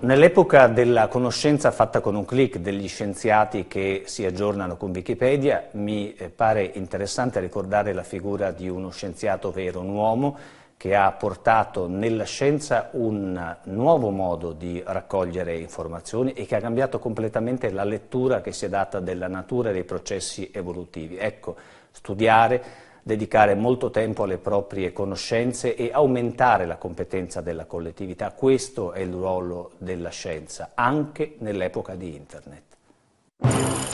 Nell'epoca della conoscenza fatta con un clic degli scienziati che si aggiornano con Wikipedia, mi eh, pare interessante ricordare la figura di uno scienziato vero, un uomo che ha portato nella scienza un nuovo modo di raccogliere informazioni e che ha cambiato completamente la lettura che si è data della natura e dei processi evolutivi. Ecco, studiare dedicare molto tempo alle proprie conoscenze e aumentare la competenza della collettività. Questo è il ruolo della scienza, anche nell'epoca di Internet.